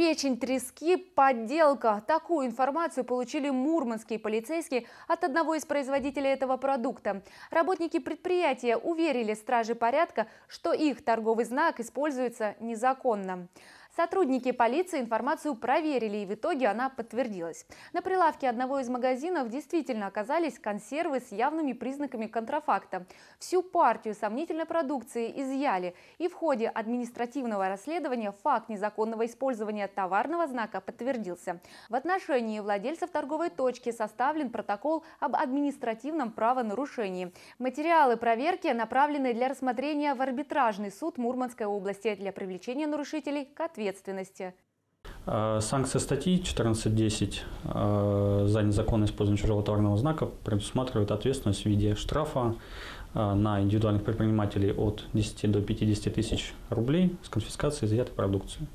Печень трески – подделка. Такую информацию получили мурманские полицейские от одного из производителей этого продукта. Работники предприятия уверили стражи порядка, что их торговый знак используется незаконно. Сотрудники полиции информацию проверили, и в итоге она подтвердилась. На прилавке одного из магазинов действительно оказались консервы с явными признаками контрафакта. Всю партию сомнительной продукции изъяли, и в ходе административного расследования факт незаконного использования товарного знака подтвердился. В отношении владельцев торговой точки составлен протокол об административном правонарушении. Материалы проверки направлены для рассмотрения в арбитражный суд Мурманской области для привлечения нарушителей к ответственности ответственности. Э, санкция статьи 14.10 э, за незаконное использование чужого товарного знака предусматривает ответственность в виде штрафа э, на индивидуальных предпринимателей от 10 до 50 тысяч рублей с конфискацией изъятой продукции.